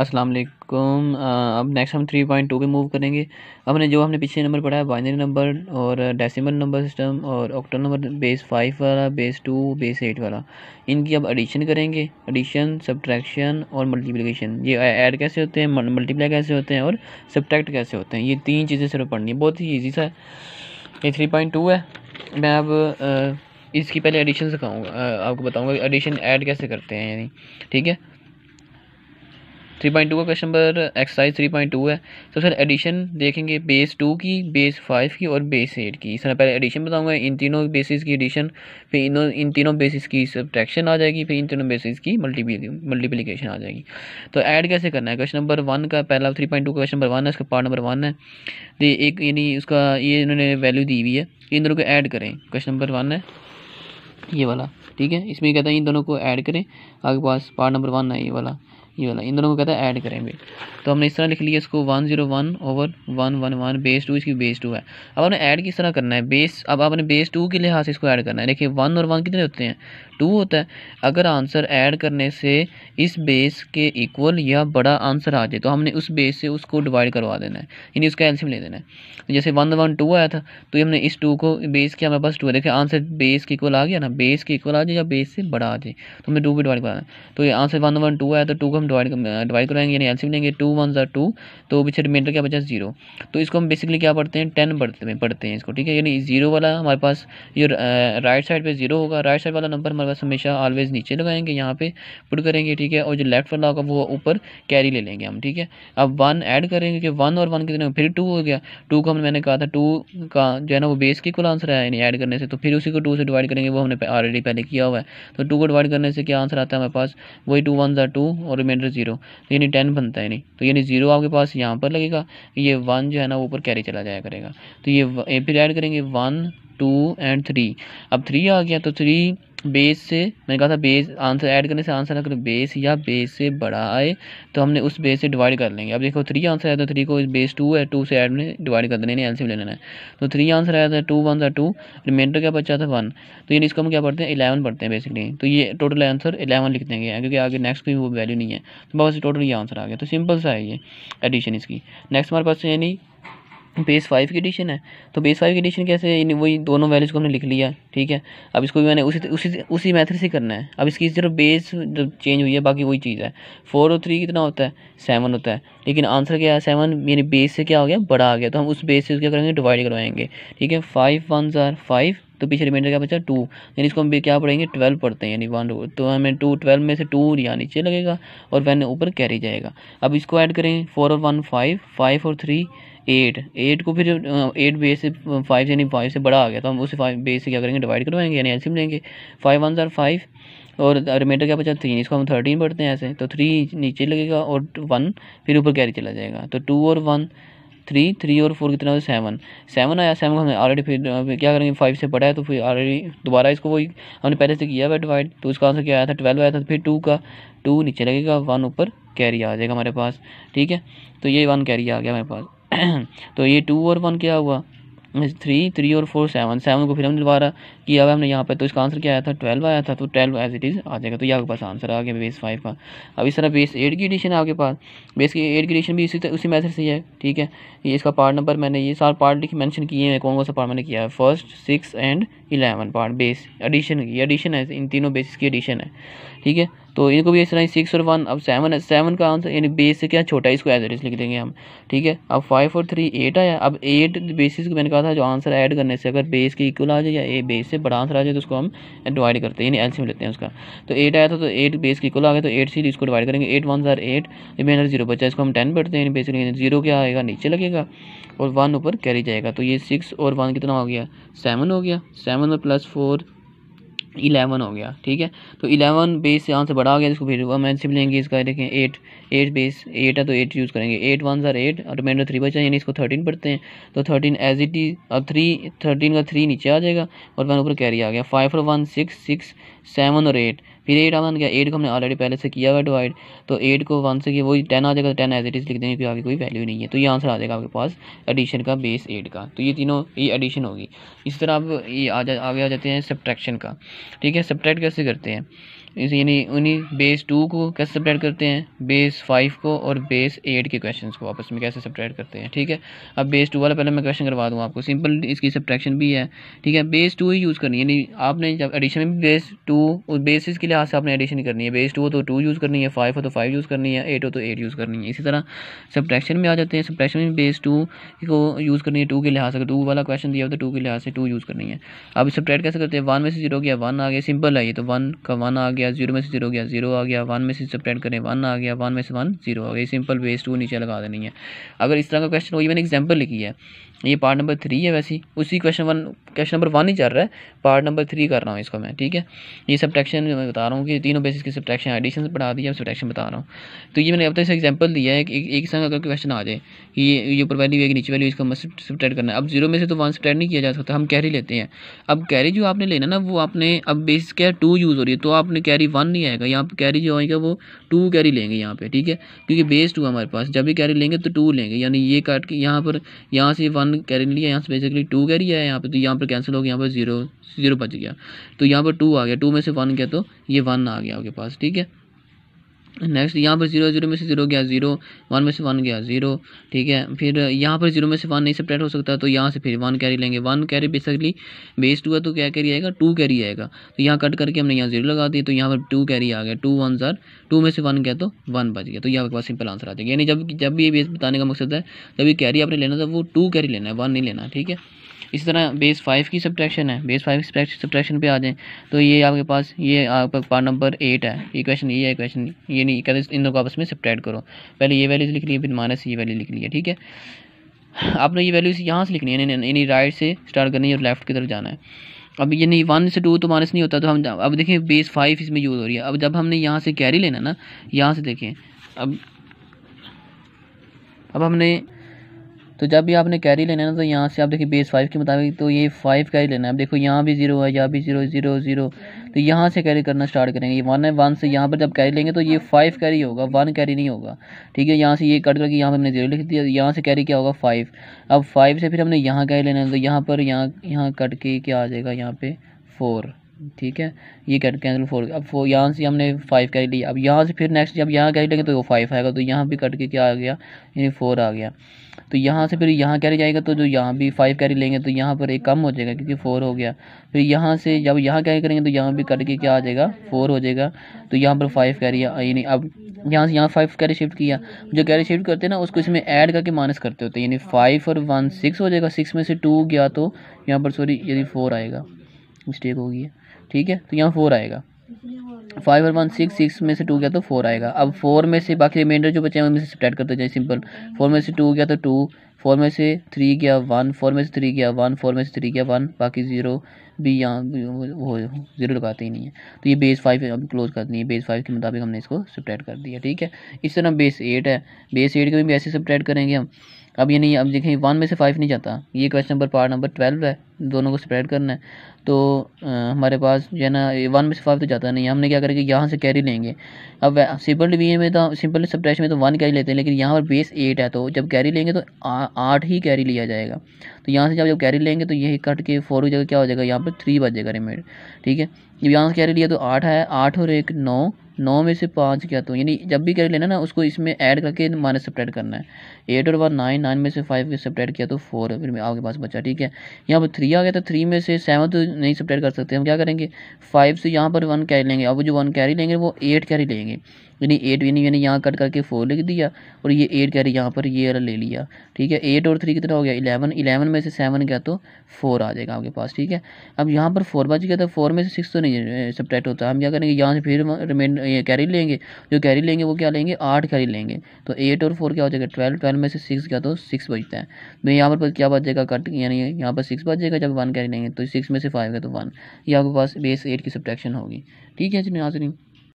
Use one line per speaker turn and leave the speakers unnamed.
अस्सलाम वालेकुम अब नेक्स्ट हम थ्री पॉइंट टू पर मूव करेंगे हमने जो हमने पिछले नंबर पढ़ा है बाइनरी नंबर और डेसिमल नंबर सिस्टम और ऑक्टल नंबर बेस फाइव वाला बेस टू बेस एट वाला इनकी अब एडिशन करेंगे एडिशन सब्ट्रैक्शन और मल्टीप्लिकेशन ये ऐड कैसे होते हैं मल्टीप्लाई कैसे होते हैं और सब्ट्रैक्ट कैसे होते हैं ये तीन चीज़ें सिर्फ पढ़नी है बहुत ही ईजी सा है ये थ्री पॉइंट टू है मैं अब इसकी पहले एडिशन सिखाऊंगा आपको बताऊँगा एडिशन ऐड कैसे करते हैं यानी ठीक है थ्री पॉइंट टू का question number exercise three point two है तो सर एडिशन देखेंगे बेस टू की बेस फाइव की और बेस एट की सर पहले एडिशन बताऊंगा इन तीनों बेसिस की एडिशन फिर इन इन तीनों बेसिस की सब्ट्रैक्शन आ जाएगी फिर इन तीनों बेसिस की मल्टीपी मल्टीप्लीकेशन आ जाएगी तो ऐड कैसे करना है क्वेश्चन नंबर वन का पहला थ्री पॉइंट टू का क्वेश्चन नंबर वन है इसका पार्ट नंबर वन है एक यानी उसका ये इन्होंने वैल्यू दी हुई है इन दोनों को ऐड करें क्वेश्चन नंबर वन है ये वाला ठीक है इसमें कहता है इन दोनों को ऐड करें आपके पास पार्ट नंबर वन है ये वाला ये वाला इन दोनों को कहता है ऐड करें भी तो हमने इस तरह लिख लिया इसको one zero one over one one one base two इसकी बेस टू है अब हमें ऐड किस तरह करना है बेस अब आपने बेस टू के लिहाज से इसको ऐड करना है देखिए वन और वन कितने होते हैं टू होता है अगर आंसर ऐड करने से इस बेस के इक्वल या बड़ा आंसर आ जाए तो हमने उस बेस से उसको डिवाइड करवा देना है यानी उसका एल्सियम ले देना है जैसे वन वन टू आया था तो हमने इस टू को बेस के हमारे पास टू है देखिए आंसर बेस के इक्वल आ गया ना बेस के इक्वल आ जाए या बेस से बड़ा आ जाए तो हमने टू को डिवाइड कराना है तो ये आंसर वन वन टू आया तो टू को हम डिवाइड डिवाइड करवाएंगे यानी एलसीएम लेंगे टू वन ज़ार टू तो पीछे रिमाइंडर क्या बचा जीरो तो इसको हम बेसिकली क्या पढ़ते हैं टेन पढ़ते हैं पढ़ते हैं इसको ठीक है यानी जीरो वाला हमारे पास ये राइट साइड पे जीरो होगा राइट साइड वाला नंबर हमारे पास हमेशा ऑलवेज नीचे लगाएंगे यहाँ पे पुट करेंगे ठीक है और जो लेफ्ट वाला होगा वो ऊपर कैरी ले लेंगे हम ठीक है अब वन ऐड करेंगे कि वन और वन कितने फिर टू हो गया टू का मैंने कहा था टू का जो है ना वो बेस की कुल आंसर है यानी ऐड करने से तो फिर उसी को टू से डिवाइड करेंगे वो हमने ऑलरेडी पहले किया हुआ है तो टू को डिवाइड करने से क्या आंसर आता है हमारे पास वही टू वन ज़ा टू और रिमाइंडर जीरो तो, तो यानी टेन बनता है नहीं तो यानी जीरो आपके पास यहाँ पर लगेगा ये वन जो है ना ऊपर कैरी चला जाया करेगा तो ये फिर ऐड करेंगे वन टू एंड थ्री अब थ्री आ गया तो थ्री बेस से मैंने कहा था बेस आंसर ऐड करने से आंसर अगर बेस या बेस से बड़ा आए तो हमने उस बेस से डिवाइड कर लेंगे अब देखो थ्री आंसर आया था थ्री को बेस टू है टू से ऐड में डिवाइड कर देने एलसीएम ले लेना है तो थ्री आंसर आया तो था टू वन था टू रिमाइंडर क्या बचा था वन तो यानी इसको हम क्या पढ़ते हैं इलेवन पढ़ते हैं बेसिकली तो ये टोटल आंसर इलेवन लिख देंगे क्योंकि आगे नेक्स्ट कोई वो वैल्यू नहीं है तो बस टोटल ये आंसर आ गया तो सिंपल सा है ये एडिशन इसकी नेक्स्ट हमारे पास यानी बेस फाइव की एडिशन है तो बेस फाइव की एडिशन कैसे वही दोनों वैल्यूज को हमने लिख लिया ठीक है अब इसको भी मैंने उसी उसी उसी मेथड से करना है अब इसकी सिर्फ बेस जब चेंज हुई है बाकी वही चीज़ है फोर और थ्री कितना होता है सेवन होता है लेकिन आंसर क्या है सेवन मेरी बेस से क्या हो गया बड़ा आ गया तो हम उस बेस से क्या करेंगे डिवाइड करवाएंगे ठीक है फाइव वन ज़ार फाइव तो पीछे रिमाइंडर क्या बचा टू यानी इसको हम क्या पढ़ेंगे ट्वेल्व पढ़ते हैं यानी वन तो हमें टू ट्वेल्व में से टू या नीचे लगेगा और वैन ऊपर कैरी जाएगा अब इसको ऐड करें फोर और वन फाइव फाइव और थ्री एट एट को फिर एट बेस से फाइव से यानी फाइव से बड़ा आ गया तो हम उसे फाइव बेस से क्या करेंगे डिवाइड करवाएंगे यानी एलसीएम लेंगे फाइव वन ज़ार फाइव और रिमाइंडर क्या बचा थ्री इसको हम थर्टीन पढ़ते हैं ऐसे तो थ्री नीचे लगेगा और वन फिर ऊपर कैरी चला जाएगा तो टू और वन थ्री थ्री और फोर कितना होता है सेवन सेवन आया सेवन हमने ऑलरेडी फिर क्या करेंगे फाइव से पढ़ा है तो फिर ऑलरेडी दोबारा इसको वही हमने पहले से किया हुआ डिवाइड तो उसका आंसर क्या आया था ट्वेल्व आया था तो फिर टू का टू नीचे लगेगा वन ऊपर कैरी आ जाएगा हमारे पास ठीक है तो ये वन कैरी आ गया हमारे पास तो ये टू और वन क्या हुआ थ्री थ्री और फोर सेवन सेवन को फिर हमने दोबारा किया हुआ हमने यहाँ पे तो इसका आंसर क्या आया था ट्वेल्व आया था तो ट्वेल्व एज इट इज़ आ जाएगा तो ये आपके पास आंसर आ गया बेस फाइव का अब इस तरह बेस एट की एडिशन आपके पास बेस की एट की एडिशन भी इसी उसी मैथड से ही है ठीक है ये इसका पार्ट नंबर मैंने ये सारे पार्ट लिख मैंशन किए हैं कौन कौन सा पार्ट मैंने किया है first six and eleven part base addition की एडिशन है इन तीनों बेसिस की एडिशन है ठीक है तो इनको भी इस तरह सिक्स और वन अब सेवन सेवन का आंसर यानी बेस से क्या छोटा है इसको एज लिख देंगे हम ठीक है अब फाइव और थ्री एट आया अब एट बेसिस को मैंने कहा था जो आंसर ऐड करने से अगर बेस के इक्वल आ जाए या ए बेस से बड़ा आंसर आ जाए तो उसको हम डिवाइड करते हैं यानी एल्सियम लेते हैं उसका तो एट आया था तो एट बेस के इक्वल आ गया तो एट सी इसको डिवाइड करेंगे एट वन जार एट रिमाइंडर जीरो बचा इसको हम टेन पढ़ते हैं यानी बेसिकली जीरो क्या आएगा नीचे लगेगा और वन ऊपर कैरी जाएगा तो ये सिक्स और वन कितना हो गया सेवन हो गया सेवन और प्लस फोर इलेवन हो गया ठीक है तो इलेवन बेस यहाँ से बड़ा हो गया इसको फिर मैं एनसीप लेंगे इसका देखें एट एट बेस एट है तो एट यूज़ करेंगे एट वन ज़ार एट और रिमाइंडर थ्री बचा यानी इसको थर्टीन पढ़ते हैं तो थर्टीन एज इट इज़ और थ्री थर्टीन का थ्री नीचे आ जाएगा और वन ऊपर कैरी आ गया फाइव और वन सिक्स सिक्स सेवन और एट फिर एट अपन क्या एट को हमने ऑलरेडी पहले से किया हुआ डिवाइड तो एट को वन से किया वही टेन आ जाएगा तो टेन एज इट इज लिख देंगे क्योंकि आगे कोई वैल्यू नहीं है तो ये आंसर आ जाएगा आपके पास एडिशन का बेस एट का तो ये तीनों ये एडिशन होगी इस तरह आप ये आ जा आगे आ जाते हैं सब्ट्रैक्शन का ठीक है सब्ट्रैक्ट कैसे करते हैं इस यानी उन्हीं बेस टू को कैसे सप्रेड करते हैं बेस फाइव को और बेस एट के क्वेश्चन को आपस में कैसे सप्रेड करते हैं ठीक है अब बेस टू वाला पहले मैं क्वेश्चन करवा दूँ आपको सिंपल इसकी सब्ट्रैक्शन भी है ठीक है बेस टू ही यूज़ करनी है यानी आपने जब एडिशन में भी बेस टू और बेसिस के लिहाज से आपने एडिशन करनी है बेस टू हो तो टू यूज़ करनी है फाइव हो तो फाइव यूज़ करनी है एट हो तो एट यूज़ करनी है इसी तरह सब्ट्रैक्शन में आ जाते हैं सब्ट्रैक्शन में बेस टू को यूज़ करनी है टू के लिहाज से टू वाला क्वेश्चन दिया हो तो टू के लिहाज से टू यूज़ करनी है अब सब्ट्रैक्ट कैसे करते हैं वन में से जीरो गया वन आ गया सिंपल है ये तो वन का वन आ गया गया जीरो में से जीरो गया जीरो आ गया वन में से सब करें वन आ गया वन में से वन जीरो आ गया सिंपल बेस टू नीचे लगा देनी है अगर इस तरह का क्वेश्चन हो ये मैंने एग्जाम्पल लिखी है ये पार्ट नंबर थ्री है वैसे उसी question one question number one ही चल रहा है पार्ट नंबर थ्री कर रहा हूँ इसको मैं ठीक है ये सब्ट्रैक्शन मैं बता रहा हूँ कि तीनों बेसिस की सब्ट्रैक्शन एडिशन पढ़ा दी है सब्ट्रैक्शन बता रहा हूँ तो ये मैंने अब तक एग्जाम्पल दिया है कि एक संग अगर क्वेश्चन आ जाए कि ये ये ऊपर वैल्यू एक नीचे वैल्यू इसको सब्ट्रैक्ट करना है अब जीरो में से तो वन सब्ट्रैक्ट नहीं किया जा सकता हम कैरी लेते हैं अब कैरी जो आपने लेना ना वो आपने अब बेसिस क्या टू यूज़ हो रही है तो आपने कैरी वन नहीं आएगा यहाँ पर कैरी जो आएगा वो टू कैरी लेंगे यहाँ पर ठीक है क्योंकि बेस टू हमारे पास जब भी कैरी लेंगे तो टू लेंगे यानी ये काट के यहाँ पर यहाँ से वन कैरी लिया यहाँ से बेसिकली टू कैरी आया यहाँ पर तो यहाँ पर कैंसिल हो गया यहाँ पर जीरो जीरो बच गया तो यहाँ पर टू आ गया टू में से वन गया तो ये वन आ गया आपके पास ठीक है नेक्स्ट यहाँ पर जीरो जीरो में से जीरो गया जीरो वन में से वन गया जीरो ठीक है फिर यहाँ पर जीरो में से वन नहीं सेपरेट हो सकता तो यहाँ से फिर वन कैरी लेंगे वन कैरी बेसिकली बेस्ड हुआ तो क्या कैरी आएगा टू कैरी आएगा तो यहाँ कट करके हमने यहाँ जीरो लगा दी तो यहाँ पर टू कैरी आ गया टू वन जर टू में से वन गया तो वन बच गया तो यहाँ के पास सिंपल आंसर आ जाएगा यानी जब जब भी ये बेस बताने का मकसद है जब ये कैरी आपने लेना था वो टू कैरी लेना है वन नहीं लेना ठीक है इसी तरह बेस फाइव की सब्ट्रैक्शन है बेस फाइव की सब्ट्रैक्शन पे आ जाएं तो ये आपके पास ये आपका पार्ट नंबर एट है ये क्वेश्चन ये है क्वेश्चन ये ये नहीं कहते इन दोनों को आपस में सब्ट्रैक्ट करो पहले ये वैल्यूज़ लिख लिए फिर माइनस ये वैल्यू लिख ली है ठीक है आपने ये वैल्यूज़ यहाँ से लिखनी है यानी राइट से स्टार्ट करनी है और लेफ्ट की तरफ जाना है अब ये नहीं वन से टू तो माइनस नहीं होता तो हम अब देखें बेस फाइव इसमें यूज़ हो रही है अब जब हमने यहाँ से कैरी लेना ना यहाँ से देखें अब अब हमने तो जब भी आपने कैरी लेना है ना तो यहाँ से आप देखिए बेस फाइव के मुताबिक तो ये फाइव कैरी लेना है आप देखो यहाँ भी जीरो है यहाँ भी जीरो जीरो जीरो तो यहाँ से कैरी करना स्टार्ट करेंगे ये वन है वन से यहाँ पर जब कैरी लेंगे तो ये फाइव कैरी होगा वन कैरी नहीं होगा ठीक है यहाँ से ये कट करके यहाँ पर हमने जीरो लिख दिया यहाँ से कैरी क्या होगा फाइव अब फाइव से फिर हमने यहाँ कैरी लेना है तो यहाँ पर यहाँ यहाँ कट के क्या आ जाएगा यहाँ पर फोर ठीक है ये कैट कैंसिल फोर अब फोर यहाँ से हमने फाइव कैरी लिया अब यहाँ से फिर नेक्स्ट जब यहाँ कैरी लेंगे तो वो फाइव आएगा तो यहाँ भी कट के क्या आ गया यानी फोर आ गया तो यहाँ से फिर यहाँ कैरी जाएगा तो जो यहाँ भी फाइव कैरी लेंगे तो यहाँ पर एक कम हो जाएगा क्योंकि फ़ोर हो गया फिर यहाँ से जब यहाँ कैरी करेंगे तो यहाँ भी कट के क्या आ जाएगा फ़ोर हो जाएगा तो यहाँ पर फाइव कैरी आई नहीं अब यहाँ से यहाँ फाइव कैरी शिफ्ट किया जो कैरी शिफ्ट करते हैं ना उसको इसमें ऐड करके माइनस करते होते हैं यानी फाइव और वन सिक्स हो जाएगा सिक्स में से टू गया तो यहाँ पर सॉरी यदि फोर आएगा मिस्टेक होगी है ठीक है तो यहाँ फोर आएगा फाइव और वन सिक्स सिक्स में से टू गया तो फोर आएगा अब फोर में से बाकी रिमाइंडर जो बचे हैं उनमें से सब्ट्रैक्ट करते जाए सिंपल फोर में से टू गया तो टू फोर में से थ्री गया वन फोर में से थ्री गया वन फोर में से थ्री गया वन बाकी ज़ीरो भी यहाँ वो ज़ीरो लगाते ही नहीं है तो ये बेस फाइव हम क्लोज कर दी है बेस फाइव के मुताबिक हमने इसको सब्ट्रैक्ट कर दिया ठीक है इस तरह बेस एट है बेस एट को भी ऐसे सब्ट्रैक्ट करेंगे हम अब ये नहीं अब देखें वन में से फाइव नहीं जाता ये question number part number twelve है दोनों को स्प्रेड करना है तो आ, हमारे पास जो है ना वन में से फाइव तो जाता नहीं हमने क्या करें कि यहाँ से कैरी लेंगे अब सिंपल डिवीजन में तो सिंपल सब्ट्रैक्ट में तो वन कैरी लेते हैं लेकिन यहाँ पर बेस एट है तो जब कैरी लेंगे तो आठ ही कैरी लिया जाएगा तो यहाँ से जब जब कैरी लेंगे तो यही कट के फोर की जगह क्या हो जाएगा यहाँ पर थ्री बजेगा जाएगा रिमेड ठीक है जब यहाँ से कैरी लिया तो आठ है आठ और एक नौ नौ में से पाँच क्या तो यानी जब भी कैरी लेना ना उसको इसमें ऐड करके माइनस सप्रेड करना है एट और वन नाइन नाइन में से फाइव के सप्रेड किया तो फोर फिर आपके पास बचा ठीक है यहाँ पर थ्री आ गया तो थ्री में से सेवन तो नहीं सप्रेड कर सकते हम क्या करेंगे फाइव से यहाँ पर वन कैरी लेंगे अब जो वन कैरी लेंगे वो एट कैरी लेंगे यानी एट यानी मैंने यहाँ कट करके फोर लिख दिया और ये एट कैरी यहाँ पर ये वाला ले लिया ठीक है एट और थ्री कितना हो गया इलेवन इलेवन में से सेवन गया तो फोर आ जाएगा आपके पास ठीक है अब यहाँ पर फोर बच गया तो फोर में से सिक्स तो नहीं सब्ट्रैक्ट होता हम क्या करेंगे यहाँ से फिर रिमेन कैरी लेंगे जो कैरी लेंगे वो क्या लेंगे आठ कैरी लेंगे तो एट और फोर क्या हो जाएगा ट्वेल्व ट्वेल्व में से सिक्स गया तो सिक्स बचता है तो यहाँ पर क्या बच जाएगा कट यानी यहाँ पर सिक्स बच जाएगा जब वन कैरी लेंगे तो सिक्स में से फाइव गया तो वन ये आपके पास बेस एट की सब्ट्रैक्शन होगी ठीक है जी नाजरीन